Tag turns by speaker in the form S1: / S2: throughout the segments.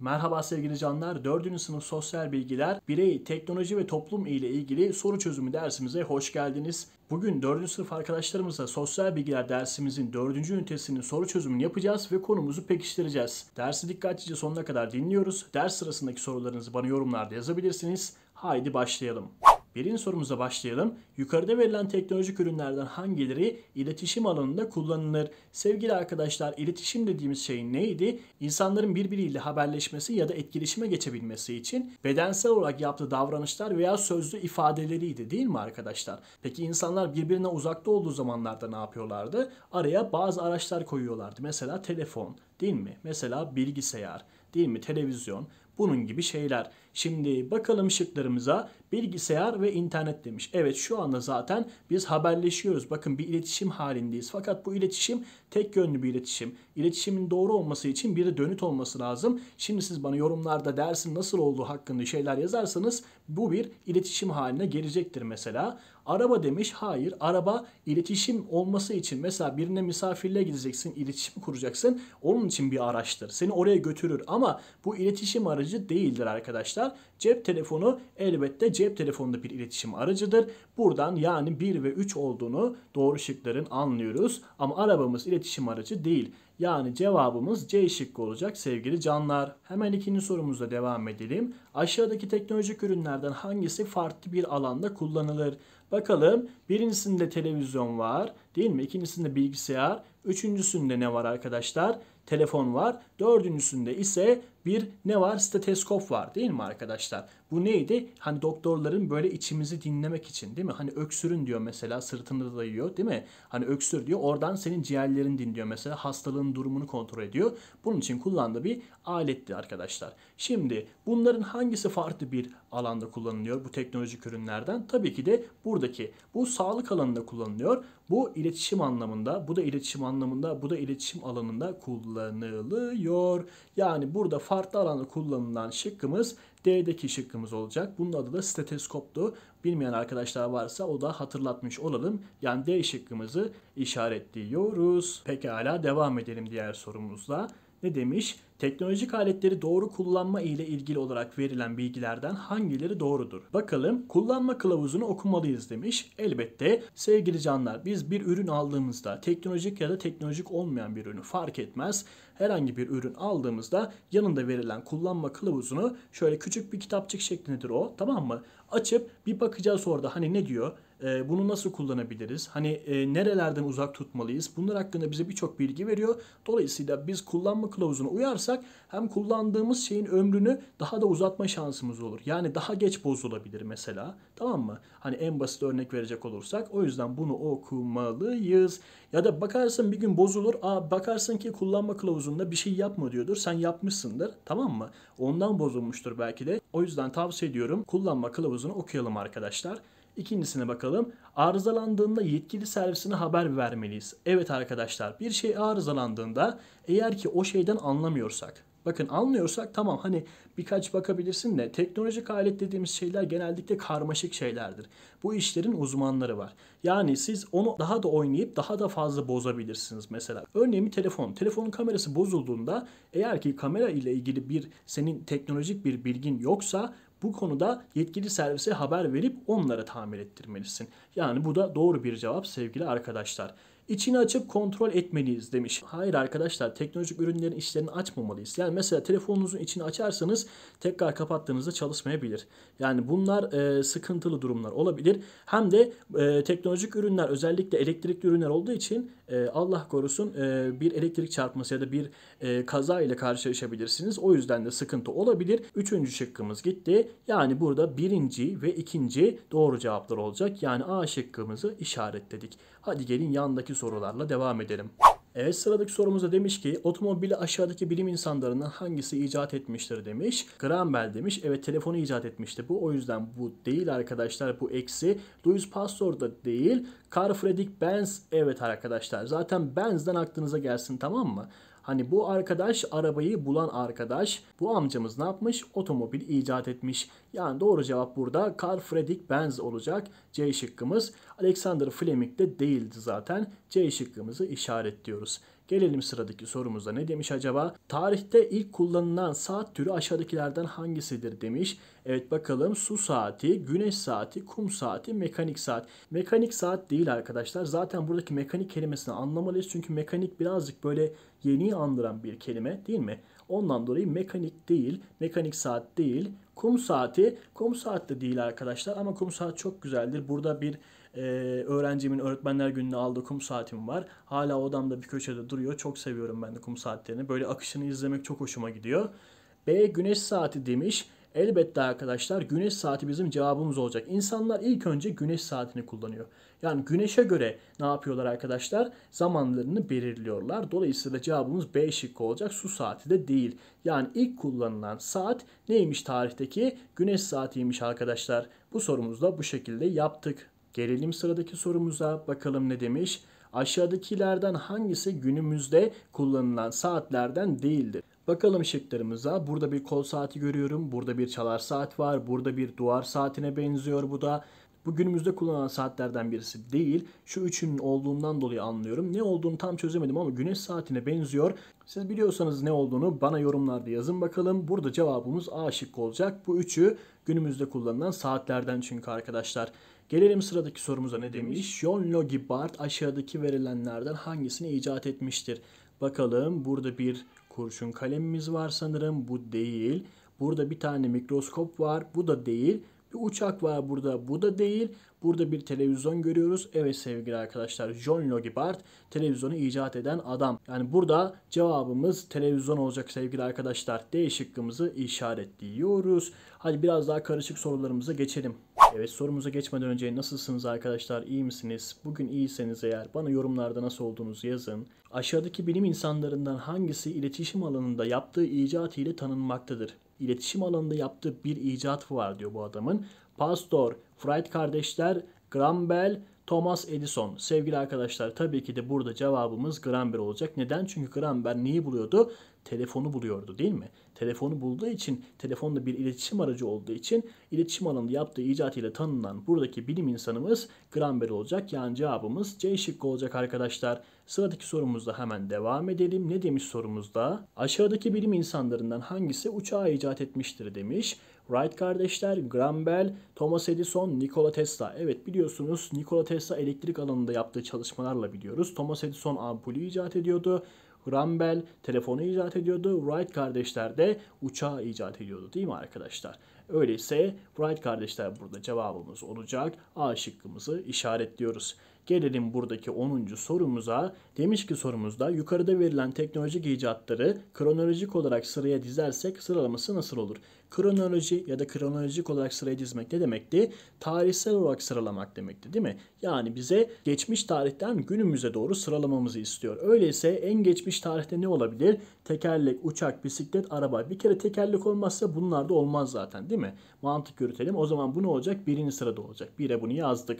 S1: Merhaba sevgili canlar. 4. sınıf sosyal bilgiler, birey, teknoloji ve toplum ile ilgili soru çözümü dersimize hoş geldiniz. Bugün 4. sınıf arkadaşlarımızla sosyal bilgiler dersimizin 4. ünitesinin soru çözümünü yapacağız ve konumuzu pekiştireceğiz. Dersi dikkatlice sonuna kadar dinliyoruz. Ders sırasındaki sorularınızı bana yorumlarda yazabilirsiniz. Haydi başlayalım. Birinci sorumuza başlayalım. Yukarıda verilen teknolojik ürünlerden hangileri iletişim alanında kullanılır? Sevgili arkadaşlar iletişim dediğimiz şey neydi? İnsanların birbiriyle haberleşmesi ya da etkileşime geçebilmesi için bedensel olarak yaptığı davranışlar veya sözlü ifadeleriydi değil mi arkadaşlar? Peki insanlar birbirine uzakta olduğu zamanlarda ne yapıyorlardı? Araya bazı araçlar koyuyorlardı. Mesela telefon değil mi? Mesela bilgisayar değil mi? Televizyon bunun gibi şeyler. Şimdi bakalım şıklarımıza bilgisayar ve internet demiş. Evet şu anda zaten biz haberleşiyoruz. Bakın bir iletişim halindeyiz. Fakat bu iletişim tek yönlü bir iletişim. İletişimin doğru olması için bir de dönüt olması lazım. Şimdi siz bana yorumlarda dersin nasıl olduğu hakkında şeyler yazarsanız bu bir iletişim haline gelecektir mesela. Araba demiş. Hayır. Araba iletişim olması için mesela birine misafirliğe gideceksin, iletişim kuracaksın. Onun için bir araçtır. Seni oraya götürür ama bu iletişim aracı değildir arkadaşlar. Cep telefonu elbette cep telefonunda bir iletişim aracıdır. Buradan yani 1 ve 3 olduğunu doğru şıkların anlıyoruz. Ama arabamız iletişim aracı değil. Yani cevabımız C şıkkı olacak sevgili canlar. Hemen ikinci sorumuzla devam edelim. Aşağıdaki teknolojik ürünlerden hangisi farklı bir alanda kullanılır? Bakalım birincisinde televizyon var değil mi? İkincisinde bilgisayar. Üçüncüsünde ne var arkadaşlar? Telefon var. Dördüncüsünde ise bir ne var? stetoskop var değil mi arkadaşlar? Bu neydi? Hani doktorların böyle içimizi dinlemek için değil mi? Hani öksürün diyor mesela sırtını dayıyor değil mi? Hani öksür diyor oradan senin ciğerlerin dinliyor mesela hastalığın durumunu kontrol ediyor. Bunun için kullandığı bir aletti arkadaşlar. Şimdi bunların hangisi farklı bir alanda kullanılıyor bu teknolojik ürünlerden? Tabii ki de buradaki bu sağlık alanında kullanılıyor. Bu iletişim anlamında, bu da iletişim anlamında, bu da iletişim alanında kullanılıyor. Yani burada farklı farklı alanda kullanılan şıkkımız D'deki şıkkımız olacak. Bunun adı da steteskoptu. Bilmeyen arkadaşlar varsa o da hatırlatmış olalım. Yani D şıkkımızı işaretliyoruz. Pekala devam edelim diğer sorumuzla. Ne demiş? Teknolojik aletleri doğru kullanma ile ilgili olarak verilen bilgilerden hangileri doğrudur? Bakalım kullanma kılavuzunu okumalıyız demiş. Elbette sevgili canlar biz bir ürün aldığımızda teknolojik ya da teknolojik olmayan bir ürünü fark etmez. Herhangi bir ürün aldığımızda yanında verilen kullanma kılavuzunu şöyle küçük bir kitapçık şeklindedir o tamam mı? Açıp bir bakacağız orada hani ne diyor? Ee, bunu nasıl kullanabiliriz? Hani e, nerelerden uzak tutmalıyız? Bunlar hakkında bize birçok bilgi veriyor. Dolayısıyla biz kullanma kılavuzuna uyarsak hem kullandığımız şeyin ömrünü daha da uzatma şansımız olur. Yani daha geç bozulabilir mesela. Tamam mı? Hani en basit örnek verecek olursak o yüzden bunu okumalıyız. Ya da bakarsın bir gün bozulur. Aa bakarsın ki kullanma kılavuzunda bir şey yapma diyordur. Sen yapmışsındır. Tamam mı? Ondan bozulmuştur belki de. O yüzden tavsiye ediyorum kullanma kılavuzunu okuyalım arkadaşlar. İkincisine bakalım. Arızalandığında yetkili servisine haber vermeliyiz. Evet arkadaşlar bir şey arızalandığında eğer ki o şeyden anlamıyorsak Bakın anlıyorsak tamam hani birkaç bakabilirsin de teknolojik alet dediğimiz şeyler genellikle karmaşık şeylerdir. Bu işlerin uzmanları var. Yani siz onu daha da oynayıp daha da fazla bozabilirsiniz mesela. Örneğin bir telefon. Telefonun kamerası bozulduğunda eğer ki kamera ile ilgili bir senin teknolojik bir bilgin yoksa bu konuda yetkili servise haber verip onlara tamir ettirmelisin. Yani bu da doğru bir cevap sevgili arkadaşlar. İçini açıp kontrol etmeliyiz demiş. Hayır arkadaşlar teknolojik ürünlerin işlerini açmamalıyız. Yani mesela telefonunuzun içini açarsanız tekrar kapattığınızda çalışmayabilir. Yani bunlar e, sıkıntılı durumlar olabilir. Hem de e, teknolojik ürünler özellikle elektrikli ürünler olduğu için e, Allah korusun e, bir elektrik çarpması ya da bir e, kaza ile karşılaşabilirsiniz. O yüzden de sıkıntı olabilir. Üçüncü şıkkımız gitti. Yani burada birinci ve ikinci doğru cevaplar olacak. Yani A şıkkımızı işaretledik. Hadi gelin yandaki sorularla devam edelim. Evet sıradaki sorumuza demiş ki otomobili aşağıdaki bilim insanlarından hangisi icat etmiştir demiş. Graham Bell demiş. Evet telefonu icat etmişti bu. O yüzden bu değil arkadaşlar bu eksi. Louis Pasteur da değil. Carl Friedrich Benz evet arkadaşlar. Zaten Benz'den aklınıza gelsin tamam mı? Hani bu arkadaş arabayı bulan arkadaş bu amcamız ne yapmış? Otomobil icat etmiş. Yani doğru cevap burada Carl Friedrich Benz olacak. C şıkkımız. Alexander Fleming de değildi zaten. C şıkkımızı işaretliyoruz. Gelelim sıradaki sorumuza. ne demiş acaba? Tarihte ilk kullanılan saat türü aşağıdakilerden hangisidir demiş. Evet bakalım su saati, güneş saati, kum saati, mekanik saat. Mekanik saat değil arkadaşlar. Zaten buradaki mekanik kelimesini anlamalıyız. Çünkü mekanik birazcık böyle yeni andıran bir kelime değil mi? Ondan dolayı mekanik değil, mekanik saat değil, Kum saati, kum saat de değil arkadaşlar ama kum saat çok güzeldir. Burada bir e, öğrencimin öğretmenler gününe aldığı kum saatim var. Hala odamda bir köşede duruyor. Çok seviyorum ben de kum saatlerini. Böyle akışını izlemek çok hoşuma gidiyor. B güneş saati demiş. Elbette arkadaşlar güneş saati bizim cevabımız olacak. İnsanlar ilk önce güneş saatini kullanıyor. Yani güneşe göre ne yapıyorlar arkadaşlar? Zamanlarını belirliyorlar. Dolayısıyla cevabımız B şıkkı olacak. Su saati de değil. Yani ilk kullanılan saat neymiş tarihteki? Güneş saatiymiş arkadaşlar. Bu sorumuzu da bu şekilde yaptık. Gelelim sıradaki sorumuza. Bakalım ne demiş? Aşağıdakilerden hangisi günümüzde kullanılan saatlerden değildir? Bakalım şıklarımıza. Burada bir kol saati görüyorum. Burada bir çalar saat var. Burada bir duvar saatine benziyor bu da. Bu günümüzde kullanılan saatlerden birisi değil. Şu üçünün olduğundan dolayı anlıyorum. Ne olduğunu tam çözemedim ama güneş saatine benziyor. Siz biliyorsanız ne olduğunu bana yorumlarda yazın bakalım. Burada cevabımız A şıkkı olacak. Bu üçü günümüzde kullanılan saatlerden çünkü arkadaşlar. Gelelim sıradaki sorumuza ne demiş? John Logie Bart aşağıdaki verilenlerden hangisini icat etmiştir? Bakalım burada bir kurşun kalemimiz var sanırım. Bu değil. Burada bir tane mikroskop var. Bu da değil. Bir uçak var burada. Bu da değil. Burada bir televizyon görüyoruz. Evet sevgili arkadaşlar John Logibart televizyonu icat eden adam. Yani burada cevabımız televizyon olacak sevgili arkadaşlar. D şıkkımızı işaretliyoruz. Hadi biraz daha karışık sorularımıza geçelim. Evet sorumuza geçmeden önce nasılsınız arkadaşlar? İyi misiniz? Bugün iyiyseniz eğer bana yorumlarda nasıl olduğunuzu yazın. Aşağıdaki bilim insanlarından hangisi iletişim alanında yaptığı icat ile tanınmaktadır? iletişim alanında yaptığı bir icat var diyor bu adamın. Pastor, Fried kardeşler, Graham Bell, Thomas Edison. Sevgili arkadaşlar tabii ki de burada cevabımız Graham Bell olacak. Neden? Çünkü Graham Bell neyi buluyordu? telefonu buluyordu değil mi? Telefonu bulduğu için, telefonla bir iletişim aracı olduğu için iletişim alanında yaptığı icatıyla tanınan buradaki bilim insanımız Gramber olacak. Yani cevabımız C şıkkı olacak arkadaşlar. Sıradaki sorumuzda hemen devam edelim. Ne demiş sorumuzda? Aşağıdaki bilim insanlarından hangisi uçağı icat etmiştir demiş. Wright kardeşler, Graham Bell, Thomas Edison, Nikola Tesla. Evet biliyorsunuz Nikola Tesla elektrik alanında yaptığı çalışmalarla biliyoruz. Thomas Edison ampulü icat ediyordu. Graham Bell telefonu icat ediyordu. Wright kardeşler de uçağı icat ediyordu değil mi arkadaşlar? Öyleyse Wright kardeşler burada cevabımız olacak. A şıkkımızı işaretliyoruz. Gelelim buradaki 10. sorumuza. Demiş ki sorumuzda yukarıda verilen teknolojik icatları kronolojik olarak sıraya dizersek sıralaması nasıl olur? Kronoloji ya da kronolojik olarak sıraya dizmek ne demekti? Tarihsel olarak sıralamak demekti değil mi? Yani bize geçmiş tarihten günümüze doğru sıralamamızı istiyor. Öyleyse en geçmiş tarihte ne olabilir? Tekerlek, uçak, bisiklet, araba. Bir kere tekerlek olmazsa bunlar da olmaz zaten değil mi? Mantık yürütelim. O zaman bu ne olacak? Birinci sırada olacak. Bire bunu yazdık.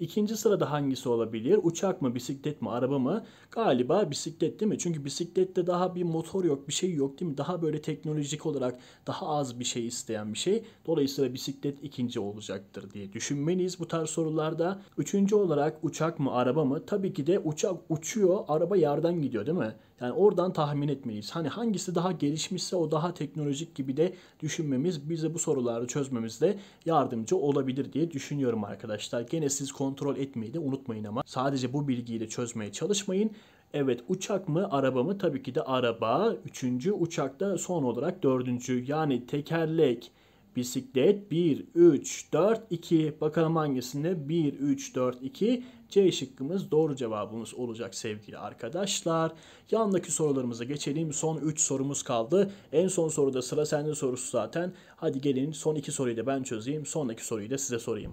S1: İkinci sırada hangisi olabilir? Uçak mı, bisiklet mi, araba mı? Galiba bisiklet değil mi? Çünkü bisiklette daha bir motor yok, bir şey yok değil mi? Daha böyle teknolojik olarak daha az bir şey isteyen bir şey. Dolayısıyla bisiklet ikinci olacaktır diye düşünmeliyiz bu tarz sorularda. Üçüncü olarak uçak mı, araba mı? Tabii ki de uçak uçuyor, araba yardan gidiyor değil mi? Yani oradan tahmin etmeliyiz. Hani hangisi daha gelişmişse o daha teknolojik gibi de düşünmemiz bize bu soruları çözmemizde yardımcı olabilir diye düşünüyorum arkadaşlar. Gene siz kontrol etmeyi de unutmayın ama sadece bu bilgiyle çözmeye çalışmayın. Evet uçak mı araba mı? Tabii ki de araba. Üçüncü uçakta son olarak dördüncü yani tekerlek, bisiklet 1, 3, 4, 2. Bakalım hangisinde? 1, 3, 4, 2. C şıkkımız doğru cevabımız olacak sevgili arkadaşlar. Yandaki sorularımıza geçelim. Son 3 sorumuz kaldı. En son soruda sıra sende sorusu zaten. Hadi gelin son 2 soruyu da ben çözeyim. Sonraki soruyu da size sorayım.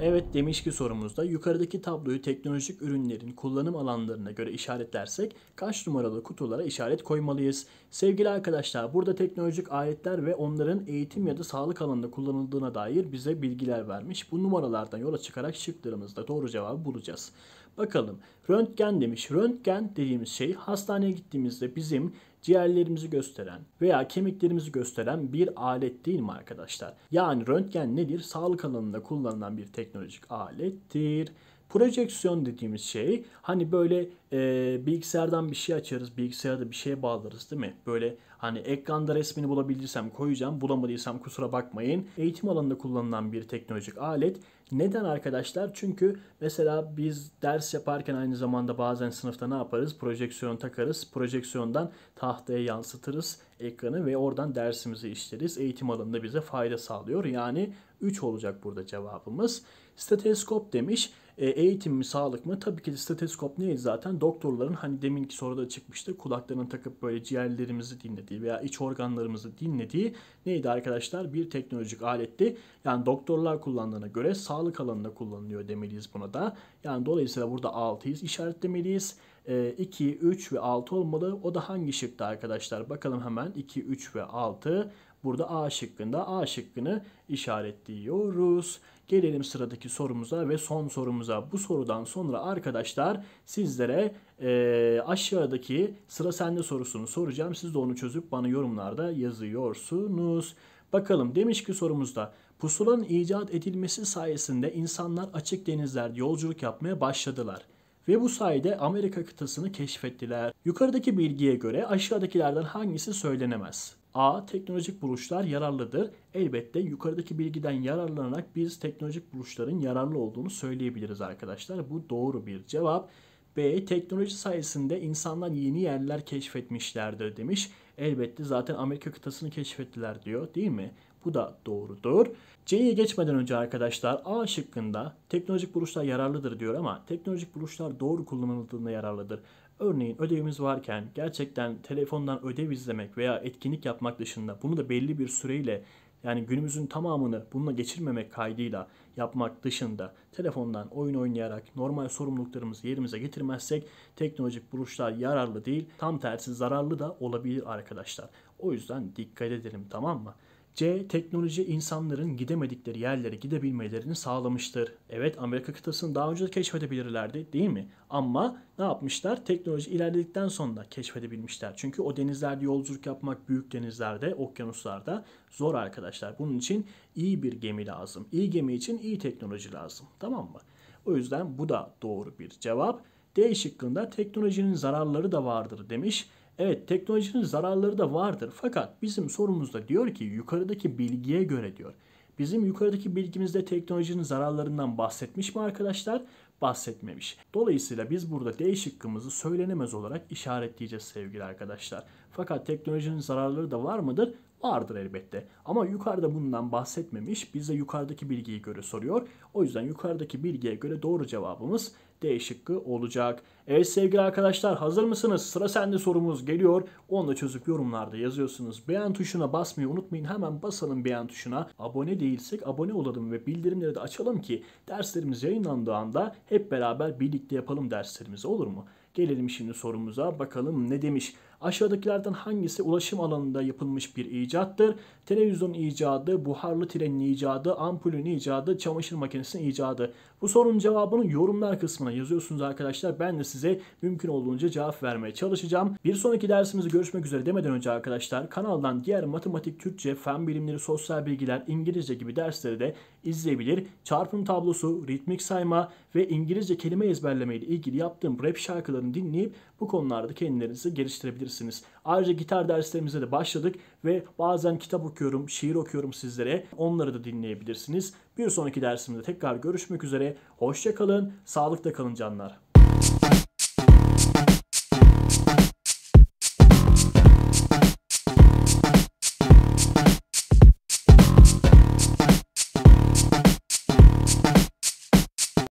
S1: Evet demiş ki sorumuzda yukarıdaki tabloyu teknolojik ürünlerin kullanım alanlarına göre işaretlersek kaç numaralı kutulara işaret koymalıyız? Sevgili arkadaşlar burada teknolojik aletler ve onların eğitim ya da sağlık alanında kullanıldığına dair bize bilgiler vermiş. Bu numaralardan yola çıkarak şıklarımızda doğru cevabı bulacağız. Bakalım röntgen demiş. Röntgen dediğimiz şey hastaneye gittiğimizde bizim ciğerlerimizi gösteren veya kemiklerimizi gösteren bir alet değil mi arkadaşlar? Yani röntgen nedir? Sağlık alanında kullanılan bir teknolojik alettir. Projeksiyon dediğimiz şey hani böyle e, bilgisayardan bir şey açarız, da bir şeye bağlarız değil mi? Böyle hani ekranda resmini bulabilirsem koyacağım, bulamadıysam kusura bakmayın. Eğitim alanında kullanılan bir teknolojik alet neden arkadaşlar? Çünkü mesela biz ders yaparken aynı zamanda bazen sınıfta ne yaparız? Projeksiyon takarız. Projeksiyondan tahtaya yansıtırız ekranı ve oradan dersimizi işleriz. Eğitim alanında bize fayda sağlıyor. Yani 3 olacak burada cevabımız. Stetoskop demiş. E, eğitim mi sağlık mı? Tabii ki de steteskop neydi zaten? Doktorların hani deminki soruda çıkmıştı. Kulaklarını takıp böyle ciğerlerimizi dinlediği veya iç organlarımızı dinlediği neydi arkadaşlar? Bir teknolojik aletti. Yani doktorlar kullandığına göre sağlık alanında kullanılıyor demeliyiz buna da. Yani dolayısıyla burada 6'yız işaretlemeliyiz. E, 2, 3 ve 6 olmalı. O da hangi şıkta arkadaşlar? Bakalım hemen 2, 3 ve 6. Burada A şıkkında A şıkkını işaretliyoruz. Gelelim sıradaki sorumuza ve son sorumuza. Bu sorudan sonra arkadaşlar sizlere e, aşağıdaki sıra sende sorusunu soracağım. Siz de onu çözüp bana yorumlarda yazıyorsunuz. Bakalım demiş ki sorumuzda pusulanın icat edilmesi sayesinde insanlar açık denizlerde yolculuk yapmaya başladılar ve bu sayede Amerika kıtasını keşfettiler. Yukarıdaki bilgiye göre aşağıdakilerden hangisi söylenemez? A. Teknolojik buluşlar yararlıdır. Elbette yukarıdaki bilgiden yararlanarak biz teknolojik buluşların yararlı olduğunu söyleyebiliriz arkadaşlar. Bu doğru bir cevap. B. Teknoloji sayesinde insanlar yeni yerler keşfetmişlerdir demiş. Elbette zaten Amerika kıtasını keşfettiler diyor değil mi? Bu da doğrudur. C'ye geçmeden önce arkadaşlar A şıkkında teknolojik buluşlar yararlıdır diyor ama teknolojik buluşlar doğru kullanıldığında yararlıdır. Örneğin ödevimiz varken gerçekten telefondan ödev izlemek veya etkinlik yapmak dışında bunu da belli bir süreyle yani günümüzün tamamını bununla geçirmemek kaydıyla yapmak dışında telefondan oyun oynayarak normal sorumluluklarımızı yerimize getirmezsek teknolojik buluşlar yararlı değil tam tersi zararlı da olabilir arkadaşlar. O yüzden dikkat edelim tamam mı? C. Teknoloji insanların gidemedikleri yerlere gidebilmelerini sağlamıştır. Evet Amerika kıtasını daha önce de keşfedebilirlerdi değil mi? Ama ne yapmışlar? Teknoloji ilerledikten sonra keşfedebilmişler. Çünkü o denizlerde yolculuk yapmak büyük denizlerde, okyanuslarda zor arkadaşlar. Bunun için iyi bir gemi lazım. İyi gemi için iyi teknoloji lazım. Tamam mı? O yüzden bu da doğru bir cevap. D şıkkında teknolojinin zararları da vardır demiş. Evet teknolojinin zararları da vardır fakat bizim sorumuzda diyor ki yukarıdaki bilgiye göre diyor. Bizim yukarıdaki bilgimizde teknolojinin zararlarından bahsetmiş mi arkadaşlar? Bahsetmemiş. Dolayısıyla biz burada D şıkkımızı söylenemez olarak işaretleyeceğiz sevgili arkadaşlar. Fakat teknolojinin zararları da var mıdır? vardır elbette. Ama yukarıda bundan bahsetmemiş. Bize yukarıdaki bilgiye göre soruyor. O yüzden yukarıdaki bilgiye göre doğru cevabımız D şıkkı olacak. Evet sevgili arkadaşlar hazır mısınız? Sıra sende sorumuz geliyor. Onu da çözüp yorumlarda yazıyorsunuz. Beğen tuşuna basmayı unutmayın. Hemen basalım beğen tuşuna. Abone değilsek abone olalım ve bildirimleri de açalım ki derslerimiz yayınlandığı anda hep beraber birlikte yapalım derslerimizi olur mu? Gelelim şimdi sorumuza bakalım ne demiş. Aşağıdakilerden hangisi ulaşım alanında yapılmış bir icattır? Televizyonun icadı, buharlı trenin icadı, ampulün icadı, çamaşır makinesinin icadı. Bu sorunun cevabını yorumlar kısmına yazıyorsunuz arkadaşlar. Ben de size mümkün olduğunca cevap vermeye çalışacağım. Bir sonraki dersimizi görüşmek üzere demeden önce arkadaşlar kanaldan diğer matematik, Türkçe, fen bilimleri, sosyal bilgiler, İngilizce gibi dersleri de izleyebilir. Çarpım tablosu, ritmik sayma ve İngilizce kelime ezberleme ile ilgili yaptığım rap şarkılarını dinleyip bu konularda kendilerinizi geliştirebilirsiniz yapabilirsiniz. Ayrıca gitar derslerimize de başladık ve bazen kitap okuyorum, şiir okuyorum sizlere. Onları da dinleyebilirsiniz. Bir sonraki dersimde tekrar görüşmek üzere. Hoşçakalın, sağlıkta kalın canlar.